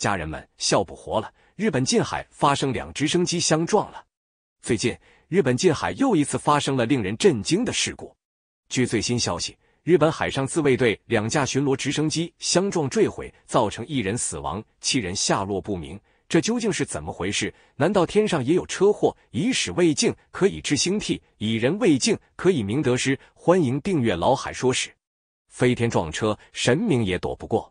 家人们笑不活了！日本近海发生两直升机相撞了。最近，日本近海又一次发生了令人震惊的事故。据最新消息，日本海上自卫队两架巡逻直升机相撞坠毁，造成一人死亡，七人下落不明。这究竟是怎么回事？难道天上也有车祸？以史为镜，可以知兴替；以人为镜，可以明得失。欢迎订阅老海说史。飞天撞车，神明也躲不过。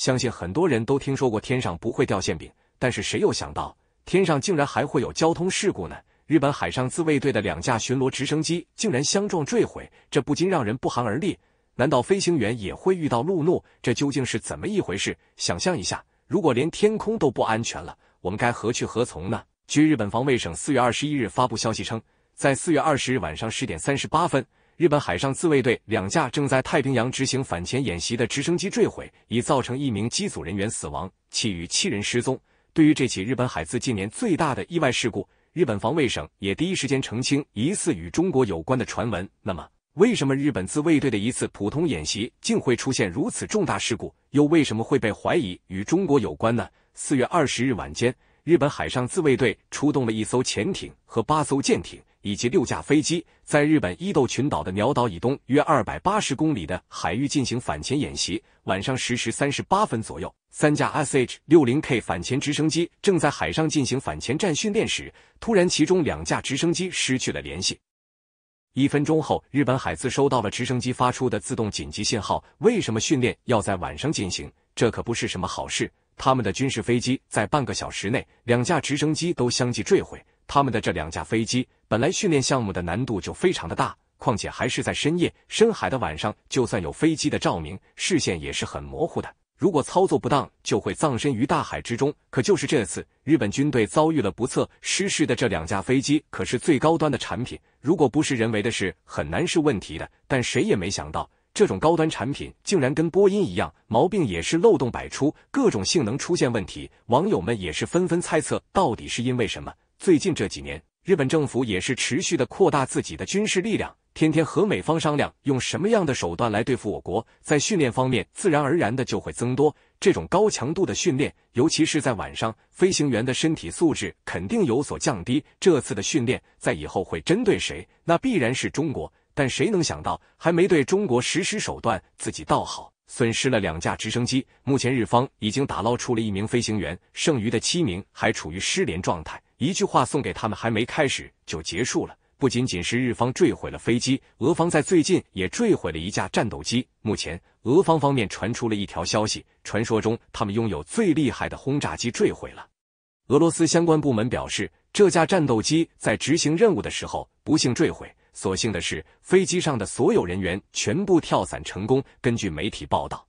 相信很多人都听说过天上不会掉馅饼，但是谁又想到天上竟然还会有交通事故呢？日本海上自卫队的两架巡逻直升机竟然相撞坠毁，这不禁让人不寒而栗。难道飞行员也会遇到路怒？这究竟是怎么一回事？想象一下，如果连天空都不安全了，我们该何去何从呢？据日本防卫省四月二十一日发布消息称，在四月二十日晚上十点三十八分。日本海上自卫队两架正在太平洋执行反潜演习的直升机坠毁，已造成一名机组人员死亡，其余七人失踪。对于这起日本海自近年最大的意外事故，日本防卫省也第一时间澄清疑似与中国有关的传闻。那么，为什么日本自卫队的一次普通演习竟会出现如此重大事故？又为什么会被怀疑与中国有关呢？四月二十日晚间，日本海上自卫队出动了一艘潜艇和八艘舰艇。以及六架飞机在日本伊豆群岛的鸟岛以东约二百八十公里的海域进行反潜演习。晚上十时三十八分左右，三架 SH 六零 K 反潜直升机正在海上进行反潜战训练时，突然其中两架直升机失去了联系。一分钟后，日本海自收到了直升机发出的自动紧急信号。为什么训练要在晚上进行？这可不是什么好事。他们的军事飞机在半个小时内，两架直升机都相继坠毁。他们的这两架飞机本来训练项目的难度就非常的大，况且还是在深夜深海的晚上，就算有飞机的照明，视线也是很模糊的。如果操作不当，就会葬身于大海之中。可就是这次，日本军队遭遇了不测，失事的这两架飞机可是最高端的产品，如果不是人为的事，很难是问题的。但谁也没想到，这种高端产品竟然跟波音一样，毛病也是漏洞百出，各种性能出现问题。网友们也是纷纷猜测，到底是因为什么。最近这几年，日本政府也是持续的扩大自己的军事力量，天天和美方商量用什么样的手段来对付我国。在训练方面，自然而然的就会增多。这种高强度的训练，尤其是在晚上，飞行员的身体素质肯定有所降低。这次的训练，在以后会针对谁？那必然是中国。但谁能想到，还没对中国实施手段，自己倒好，损失了两架直升机。目前日方已经打捞出了一名飞行员，剩余的七名还处于失联状态。一句话送给他们，还没开始就结束了。不仅仅是日方坠毁了飞机，俄方在最近也坠毁了一架战斗机。目前，俄方方面传出了一条消息，传说中他们拥有最厉害的轰炸机坠毁了。俄罗斯相关部门表示，这架战斗机在执行任务的时候不幸坠毁，所幸的是飞机上的所有人员全部跳伞成功。根据媒体报道。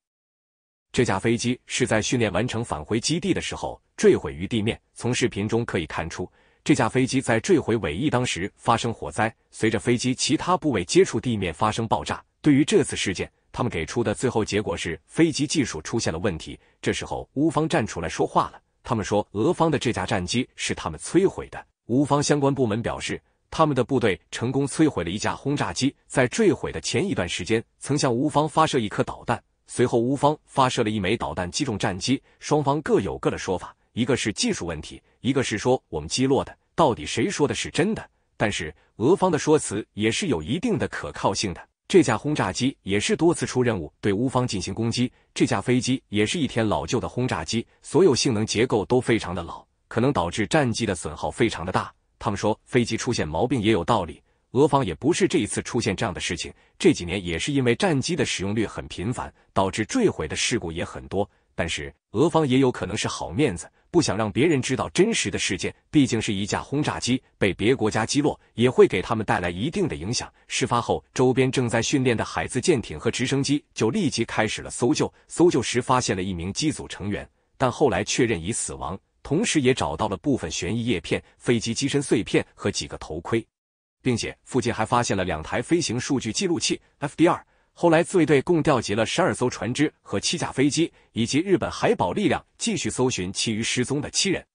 这架飞机是在训练完成返回基地的时候坠毁于地面。从视频中可以看出，这架飞机在坠毁尾翼当时发生火灾，随着飞机其他部位接触地面发生爆炸。对于这次事件，他们给出的最后结果是飞机技术出现了问题。这时候，乌方站出来说话了，他们说俄方的这架战机是他们摧毁的。乌方相关部门表示，他们的部队成功摧毁了一架轰炸机，在坠毁的前一段时间，曾向乌方发射一颗导弹。随后，乌方发射了一枚导弹击中战机，双方各有各的说法，一个是技术问题，一个是说我们击落的，到底谁说的是真的？但是，俄方的说辞也是有一定的可靠性的。这架轰炸机也是多次出任务对乌方进行攻击，这架飞机也是一天老旧的轰炸机，所有性能结构都非常的老，可能导致战机的损耗非常的大。他们说飞机出现毛病也有道理。俄方也不是这一次出现这样的事情，这几年也是因为战机的使用率很频繁，导致坠毁的事故也很多。但是俄方也有可能是好面子，不想让别人知道真实的事件。毕竟是一架轰炸机被别国家击落，也会给他们带来一定的影响。事发后，周边正在训练的海自舰艇和直升机就立即开始了搜救。搜救时发现了一名机组成员，但后来确认已死亡。同时也找到了部分悬疑叶片、飞机机身碎片和几个头盔。并且附近还发现了两台飞行数据记录器 （FDR）。后来自卫队共调集了十二艘船只和七架飞机，以及日本海保力量，继续搜寻其余失踪的七人。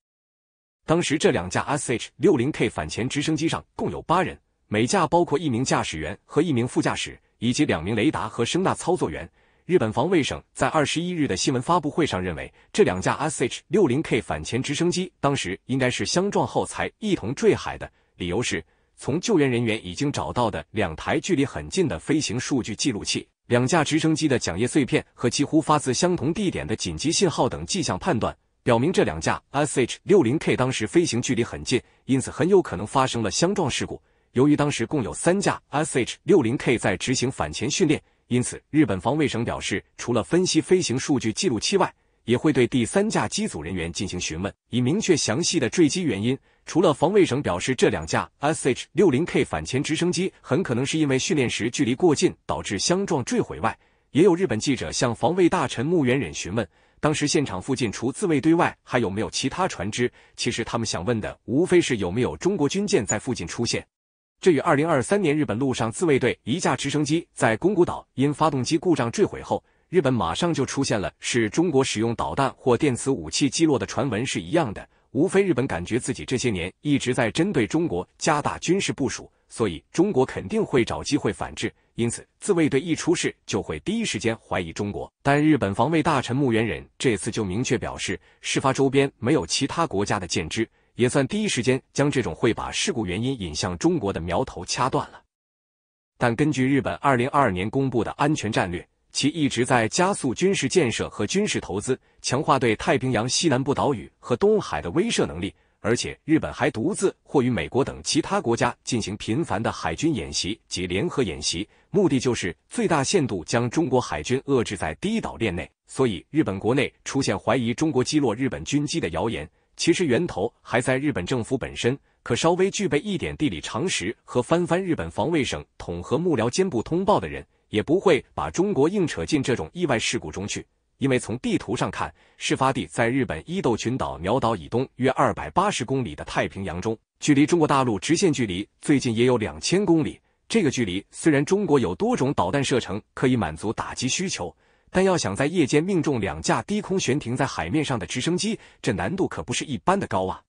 当时这两架 SH 六零 K 反潜直升机上共有八人，每架包括一名驾驶员和一名副驾驶，以及两名雷达和声纳操作员。日本防卫省在二十一日的新闻发布会上认为，这两架 SH 六零 K 反潜直升机当时应该是相撞后才一同坠海的，理由是。从救援人员已经找到的两台距离很近的飞行数据记录器、两架直升机的桨叶碎片和几乎发自相同地点的紧急信号等迹象判断，表明这两架 SH-60K 当时飞行距离很近，因此很有可能发生了相撞事故。由于当时共有三架 SH-60K 在执行反潜训练，因此日本防卫省表示，除了分析飞行数据记录器外，也会对第三架机组人员进行询问，以明确详细的坠机原因。除了防卫省表示这两架 SH 六零 K 反潜直升机很可能是因为训练时距离过近导致相撞坠毁外，也有日本记者向防卫大臣木原忍询问，当时现场附近除自卫队外还有没有其他船只？其实他们想问的无非是有没有中国军舰在附近出现。这与二零二三年日本陆上自卫队一架直升机在宫古岛因发动机故障坠毁后，日本马上就出现了是中国使用导弹或电磁武器击落的传闻是一样的。无非日本感觉自己这些年一直在针对中国加大军事部署，所以中国肯定会找机会反制，因此自卫队一出事就会第一时间怀疑中国。但日本防卫大臣牧原忍这次就明确表示，事发周边没有其他国家的舰只，也算第一时间将这种会把事故原因引向中国的苗头掐断了。但根据日本二零二二年公布的安全战略。其一直在加速军事建设和军事投资，强化对太平洋西南部岛屿和东海的威慑能力。而且，日本还独自或与美国等其他国家进行频繁的海军演习及联合演习，目的就是最大限度将中国海军遏制在第一岛链内。所以，日本国内出现怀疑中国击落日本军机的谣言，其实源头还在日本政府本身。可稍微具备一点地理常识和翻翻日本防卫省统合幕僚监部通报的人。也不会把中国硬扯进这种意外事故中去，因为从地图上看，事发地在日本伊豆群岛鸟岛以东约二百八十公里的太平洋中，距离中国大陆直线距离最近也有两千公里。这个距离虽然中国有多种导弹射程可以满足打击需求，但要想在夜间命中两架低空悬停在海面上的直升机，这难度可不是一般的高啊！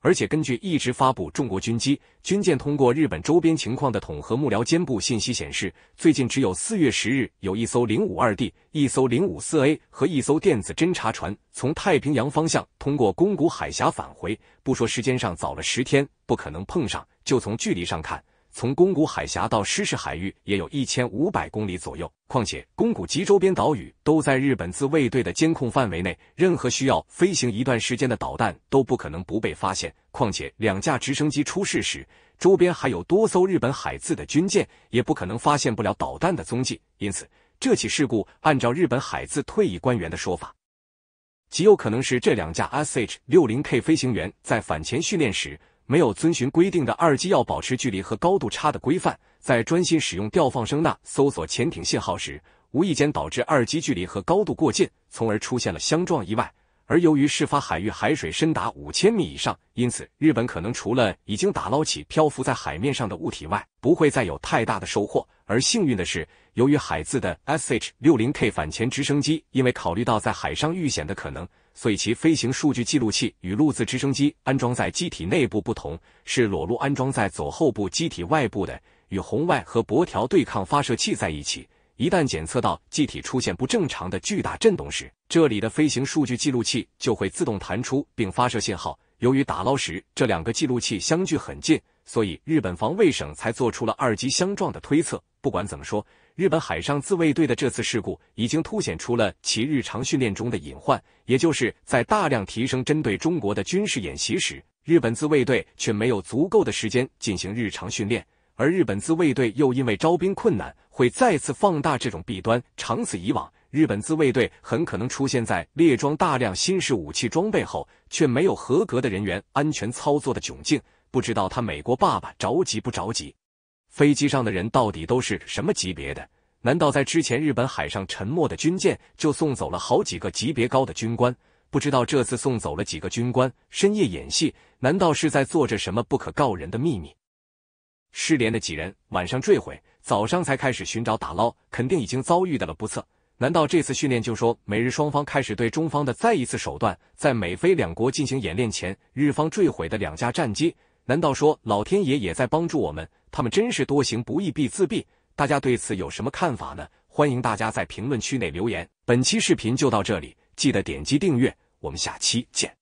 而且根据一直发布中国军机、军舰通过日本周边情况的统合幕僚监部信息显示，最近只有4月10日有一艘 052D、一艘 054A 和一艘电子侦察船从太平洋方向通过宫古海峡返回。不说时间上早了十天，不可能碰上；就从距离上看。从宫古海峡到失事海域也有一千五百公里左右，况且宫古及周边岛屿都在日本自卫队的监控范围内，任何需要飞行一段时间的导弹都不可能不被发现。况且两架直升机出事时，周边还有多艘日本海自的军舰，也不可能发现不了导弹的踪迹。因此，这起事故按照日本海自退役官员的说法，极有可能是这两架 SH 六零 K 飞行员在反潜训练时。没有遵循规定的二机要保持距离和高度差的规范，在专心使用吊放声呐搜索潜艇信号时，无意间导致二机距离和高度过近，从而出现了相撞意外。而由于事发海域海水深达五千米以上，因此日本可能除了已经打捞起漂浮在海面上的物体外，不会再有太大的收获。而幸运的是，由于海自的 SH 六零 K 反潜直升机，因为考虑到在海上遇险的可能。所以其飞行数据记录器与陆自直升机安装在机体内部不同，是裸露安装在左后部机体外部的，与红外和箔条对抗发射器在一起。一旦检测到机体出现不正常的巨大震动时，这里的飞行数据记录器就会自动弹出并发射信号。由于打捞时这两个记录器相距很近，所以日本防卫省才做出了二级相撞的推测。不管怎么说。日本海上自卫队的这次事故，已经凸显出了其日常训练中的隐患，也就是在大量提升针对中国的军事演习时，日本自卫队却没有足够的时间进行日常训练，而日本自卫队又因为招兵困难，会再次放大这种弊端。长此以往，日本自卫队很可能出现在列装大量新式武器装备后，却没有合格的人员安全操作的窘境。不知道他美国爸爸着急不着急？飞机上的人到底都是什么级别的？难道在之前日本海上沉没的军舰就送走了好几个级别高的军官？不知道这次送走了几个军官？深夜演戏，难道是在做着什么不可告人的秘密？失联的几人晚上坠毁，早上才开始寻找打捞，肯定已经遭遇的了不测。难道这次训练就说美日双方开始对中方的再一次手段，在美菲两国进行演练前，日方坠毁的两架战机，难道说老天爷也在帮助我们？他们真是多行不义必自毙，大家对此有什么看法呢？欢迎大家在评论区内留言。本期视频就到这里，记得点击订阅，我们下期见。